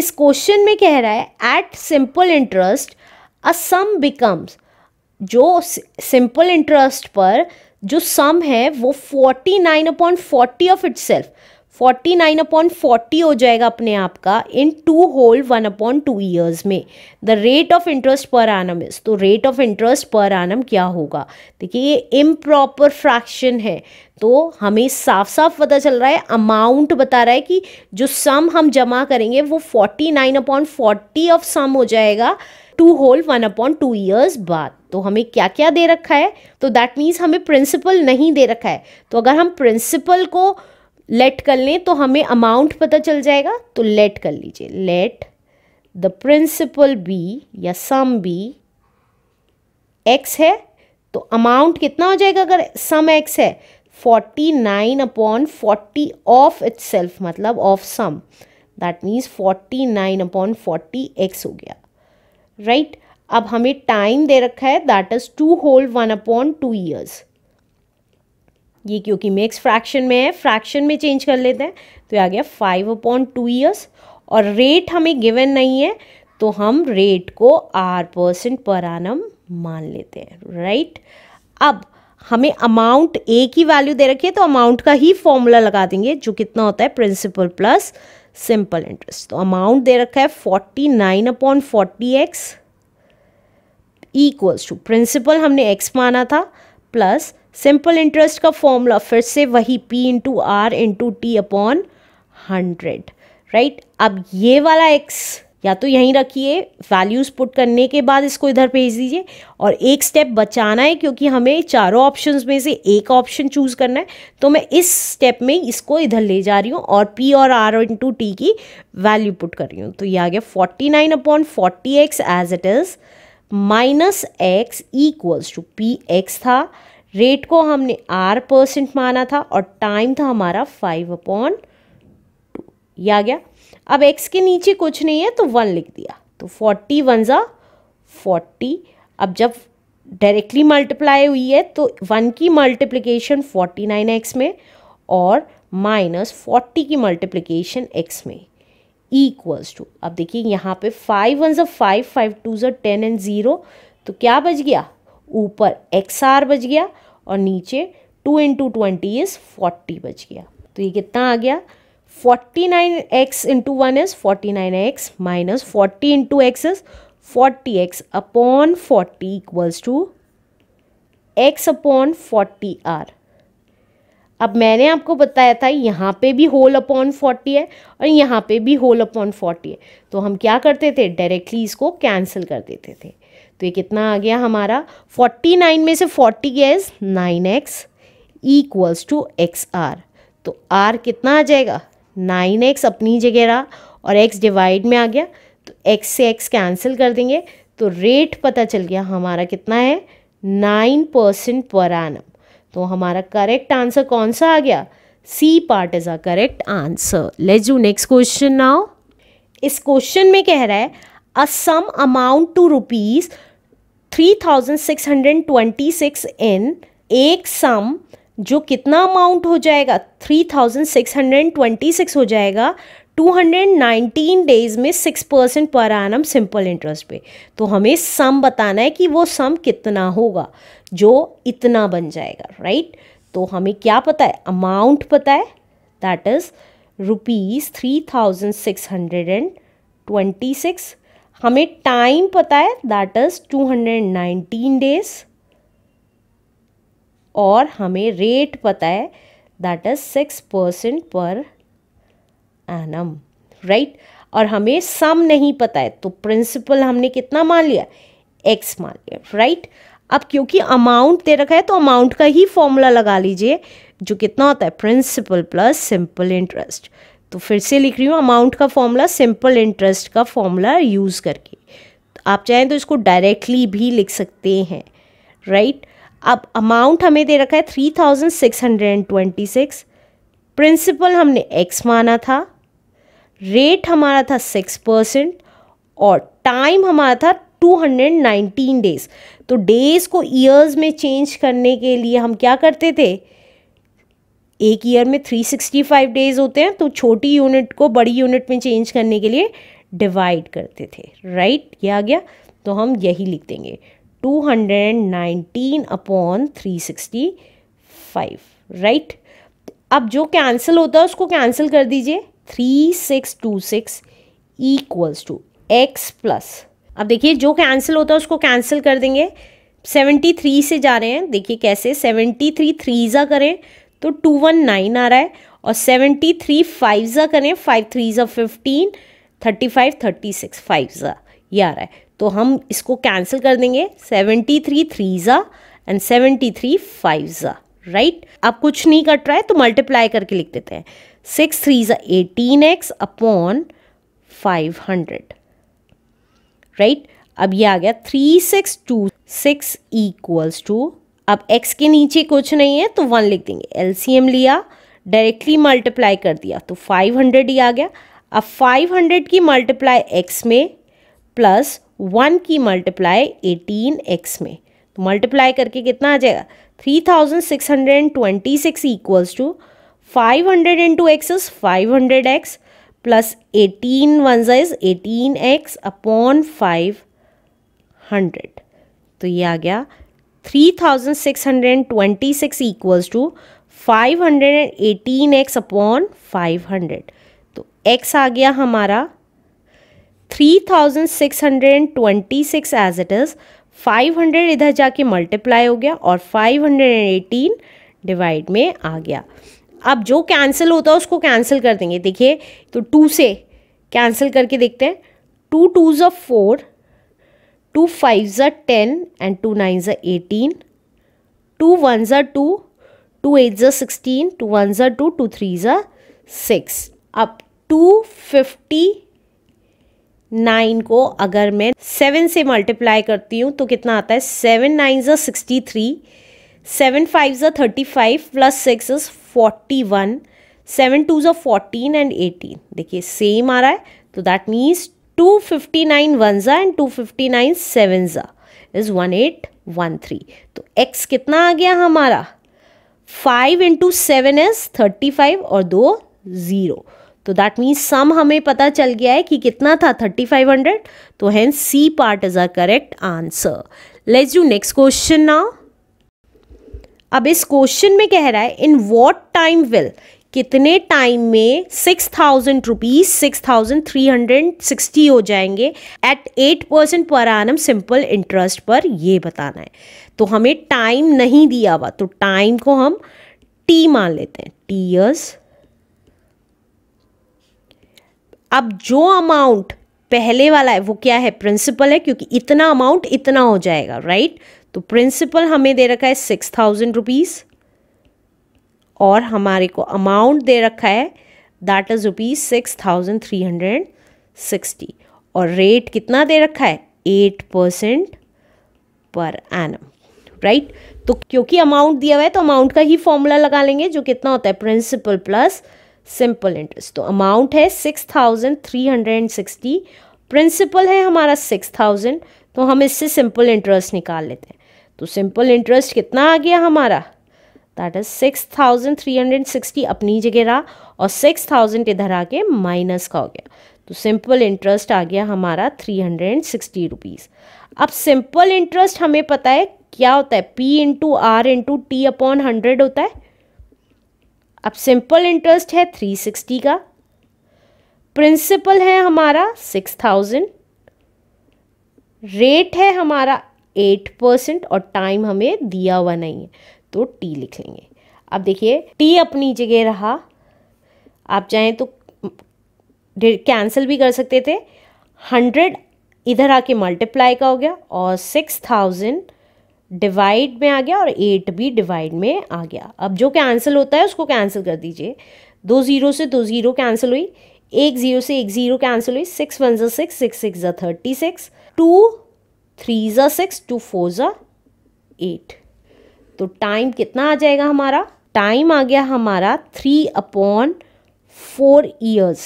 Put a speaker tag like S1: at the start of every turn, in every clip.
S1: इस क्वेश्चन में कह रहा है at simple interest a sum becomes जो सिंपल इंटरेस्ट पर जो सम है वो forty nine upon forty of itself forty nine upon forty हो जाएगा अपने आप का in two whole one upon two years में the rate of interest per annum is तो rate of interest per annum क्या होगा देखिए ये इम्प्रॉपर फ्रैक्शन है तो हमें साफ साफ पता चल रहा है अमाउंट बता रहा है कि जो सम हम जमा करेंगे वो forty nine upon forty of sum हो जाएगा two whole one upon two years बाद तो हमें क्या क्या दे रखा है तो दैट मीन्स हमें प्रिंसिपल नहीं दे रखा है तो अगर हम प्रिंसिपल को लेट कर लें तो हमें अमाउंट पता चल जाएगा तो लेट कर लीजिए लेट द प्रिंसिपल बी या सम बी एक्स है तो अमाउंट कितना हो जाएगा अगर सम एक्स है forty nine upon forty of itself मतलब of sum that means forty nine upon forty x हो गया राइट right? अब हमें टाइम दे रखा है that is two whole one upon two years ये क्योंकि मिक्स फ्रैक्शन में है फ्रैक्शन में चेंज कर लेते हैं तो ये आ गया फाइव अपॉन टू ईयर्स और रेट हमें गिवन नहीं है तो हम रेट को आर परसेंट पर आनम मान लेते हैं राइट अब हमें अमाउंट ए की वैल्यू दे रखी है तो अमाउंट का ही फॉर्मूला लगा देंगे जो कितना होता है प्रिंसिपल प्लस सिंपल इंटरेस्ट तो अमाउंट दे रखा है forty nine upon forty x equals to principal हमने एक्स माना था प्लस सिंपल इंटरेस्ट का फॉर्मूला फिर से वही P into R into T upon hundred right अब ये वाला एक्स या तो यहीं रखिए वैल्यूज़ पुट करने के बाद इसको इधर भेज दीजिए और एक स्टेप बचाना है क्योंकि हमें चारों ऑप्शंस में से एक ऑप्शन चूज़ करना है तो मैं इस स्टेप में इसको इधर ले जा रही हूँ और पी और आर इंटू टी की वैल्यू पुट कर रही हूँ तो ये आ गया forty nine upon forty x as it is minus x equals to P x था रेट को हमने आर परसेंट माना था और टाइम था हमारा फाइव अपॉन टू ये आ गया अब एक्स के नीचे कुछ नहीं है तो वन लिख दिया तो फोर्टी वन ज़ा फोर्टी अब जब डायरेक्टली मल्टीप्लाई हुई है तो वन की मल्टीप्लिकेशन फोर्टी नाइन एक्स में और माइनस फोर्टी की मल्टीप्लिकेशन एक्स में इक्वल्स टू अब देखिए यहाँ पे फाइव वन ज़ा फाइव फाइव टू ज़ा टेन एंड ज़ीरो तो क्या बच गया ऊपर एक्स आर बज गया और नीचे two into twenty is forty बज गया तो ये कितना आ गया forty nine x into one is forty nine x minus forty into x is forty x upon forty equals to x upon forty R अब मैंने आपको बताया था यहाँ पे भी होल अपॉन फोर्टी है और यहाँ पे भी होल अपॉन फोर्टी है तो हम क्या करते थे डायरेक्टली इसको कैंसिल कर देते थे तो ये कितना आ गया हमारा 49 में से 40 गया is nine x equals to x R तो आर कितना आ जाएगा नाइन एक्स अपनी जगह रहा और एक्स डिवाइड में आ गया तो एक्स से एक्स कैंसिल कर देंगे तो रेट पता चल गया हमारा कितना है नाइन परसेंट पर एनम तो हमारा करेक्ट आंसर कौन सा आ गया C part is a correct answer let's do next question now इस क्वेश्चन में कह रहा है a sum amount to rupees 3626 इन एक सम जो कितना अमाउंट हो जाएगा 3626 हो जाएगा 219 डेज में 6 परसेंट पर आनम सिंपल इंटरेस्ट पे तो हमें सम बताना है कि वो सम कितना होगा जो इतना बन जाएगा राइट तो हमें क्या पता है अमाउंट पता है that is rupees three thousand six hundred and twenty six हमें टाइम पता है दैट इज 219 डेज और हमें रेट पता है that is six percent per annum right और हमें सम नहीं पता है तो प्रिंसिपल हमने कितना मान लिया एक्स मान लिया राइट अब क्योंकि अमाउंट दे रखा है तो अमाउंट का ही फॉर्मूला लगा लीजिए जो कितना होता है प्रिंसिपल प्लस सिंपल इंटरेस्ट तो फिर से लिख रही हूँ अमाउंट का फॉर्मूला सिंपल इंटरेस्ट का फॉर्मूला यूज़ करके आप चाहें तो इसको डायरेक्टली भी लिख सकते हैं राइट right? अब अमाउंट हमें दे रखा है three thousand six hundred and twenty six principal हमने एक्स माना था रेट हमारा था सिक्स परसेंट और टाइम हमारा था टू हंड्रेड नाइनटीन डेज तो डेज को ईयर्स में चेंज करने के लिए हम क्या करते थे एक ईयर में 365 डेज होते हैं तो छोटी यूनिट को बड़ी यूनिट में चेंज करने के लिए डिवाइड करते थे राइट right? ये आ गया तो हम यही लिख देंगे 219 अपॉन 365 राइट अब जो कैंसिल होता है उसको कैंसिल कर दीजिए 3626 इक्वल्स टू एक्स प्लस अब देखिए जो कैंसिल होता है उसको कैंसिल कर देंगे 73 से जा रहे हैं देखिए कैसे 73 थ्री थ्रीज़ा करें तो टू वन नाइन आ रहा है और सेवेंटी थ्री फाइव ज़ा करें फाइव थ्री ज़ा fifteen thirty five thirty six five ज़ा ये आ रहा है तो हम इसको कैंसिल कर देंगे सेवेंटी थ्री थ्री ज़ा एंड सेवेंटी थ्री फाइव ज़ा राइट अब कुछ नहीं कट रहा है तो मल्टीप्लाई करके लिख देते हैं सिक्स थ्री ज़ा eighteen x upon five hundred right अब ये आ गया three six two six equals to अब x के नीचे कुछ नहीं है तो वन लिख देंगे एलसीएम लिया डायरेक्टली मल्टीप्लाई कर दिया तो 500 ही आ गया अब 500 की मल्टीप्लाई x में प्लस वन की मल्टीप्लाई एटीन एक्स में तो मल्टीप्लाई करके कितना आ जाएगा three thousand six hundred and twenty six equals two five hundred into x is five hundred x plus eighteen one size eighteen x upon five hundred तो ये आ गया 3626 इक्वल्स टू 518x अपॉन 500 तो x आ गया हमारा 3626 as it is 500 इधर जाके multiply हो गया और 518 डिवाइड में आ गया अब जो कैंसिल होता है उसको कैंसिल कर देंगे देखिए तो 2 से कैंसिल करके देखते हैं two twos of four two five ज़ा टेन एंड टू नाइन ज़ा एटीन टू वन ज़ा टू टू एट ज़ा सिक्सटीन टू वन ज़ा टू टू थ्री ज़ा सिक्स अब टू फिफ्टी नाइन को अगर मैं सेवन से मल्टीप्लाई करती हूँ तो कितना आता है सेवन नाइन ज़ा सिक्सटी थ्री सेवन फाइव ज़ा thirty five plus six is forty one seven two ज़ा फोर्टीन एंड एटीन देखिए सेम आ रहा है तो that means two fifty nine one ज़ा and two fifty nine seven ज़ा is one eight one three तो x कितना आ गया हमारा five into seven is thirty five और दो ज़ीरो तो दैट मीन्स सम हमें पता चल गया है कि कितना था थर्टी फाइव हंड्रेड तो हैं C part is a correct answer let's do next question now अब इस क्वेश्चन में कह रहा है इन वॉट टाइम विल कितने टाइम में six thousand rupees six thousand three hundred sixty हो जाएंगे एट एट परसेंट पर आनम सिंपल इंटरेस्ट पर ये बताना है तो हमें टाइम नहीं दिया हुआ तो टाइम को हम टी मान लेते हैं टी ईयर्स अब जो अमाउंट पहले वाला है वो क्या है प्रिंसिपल है क्योंकि इतना अमाउंट इतना हो जाएगा राइट तो प्रिंसिपल हमें दे रखा है सिक्स थाउजेंड रुपीज़ और हमारे को अमाउंट दे रखा है that is rupees six thousand three hundred sixty और रेट कितना दे रखा है eight percent per annum right right? तो क्योंकि अमाउंट दिया हुआ है तो अमाउंट का ही फॉर्मूला लगा लेंगे जो कितना होता है प्रिंसिपल प्लस सिंपल इंटरेस्ट तो अमाउंट है six thousand three hundred and sixty principal है हमारा सिक्स थाउजेंड तो हम इससे सिंपल इंटरेस्ट निकाल लेते हैं तो सिंपल इंटरेस्ट कितना आ गया हमारा that is six thousand three hundred sixty अपनी जगह रहा और सिक्स थाउजेंड इधर आके माइनस का हो गया तो सिंपल इंटरेस्ट आ गया हमारा थ्री हंड्रेड सिक्सटी रुपीज़ अब सिंपल इंटरेस्ट हमें पता है क्या होता है P into R into T upon hundred होता है अब सिंपल इंटरेस्ट है थ्री सिक्सटी का प्रिंसिपल है हमारा सिक्स थाउजेंड रेट है हमारा एट परसेंट और टाइम हमें दिया हुआ नहीं है तो टी लिख लेंगे अब देखिए टी अपनी जगह रहा आप चाहें तो कैंसिल भी कर सकते थे हंड्रेड इधर आके मल्टीप्लाई का हो गया और सिक्स थाउजेंड डिवाइड में आ गया और एट भी डिवाइड में आ गया अब जो कैंसिल होता है उसको कैंसिल कर दीजिए दो ज़ीरो से दो ज़ीरो कैंसिल हुई एक ज़ीरो से एक ज़ीरो कैंसिल हुई सिक्स वन ज़ा सिक्स सिक्स सिक्स ज़ा थर्टी सिक्स टू थ्री ज़ा सिक्स टू फोर ज़ा एट तो टाइम कितना आ जाएगा हमारा टाइम आ गया हमारा three upon four years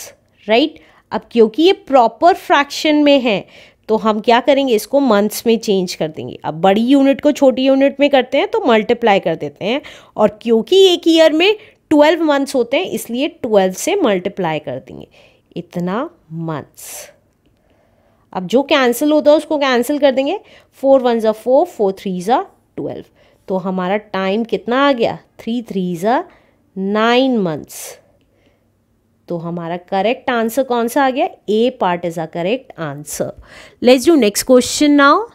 S1: right अब क्योंकि ये प्रॉपर फ्रैक्शन में है तो हम क्या करेंगे इसको मंथ्स में चेंज कर देंगे अब बड़ी यूनिट को छोटी यूनिट में करते हैं तो मल्टीप्लाई कर देते हैं और क्योंकि एक ईयर में ट्वेल्व मंथ्स होते हैं इसलिए ट्वेल्व से मल्टीप्लाई कर देंगे इतना मंथ्स अब जो कैंसिल होता है उसको कैंसिल कर देंगे फोर वन ज़ा फोर फोर थ्री ज़ा ट्वेल्व तो हमारा टाइम कितना आ गया थ्री थ्री ज़ा नाइन मंथ्स तो हमारा करेक्ट आंसर कौन सा आ गया A part is a correct answer let's do next question now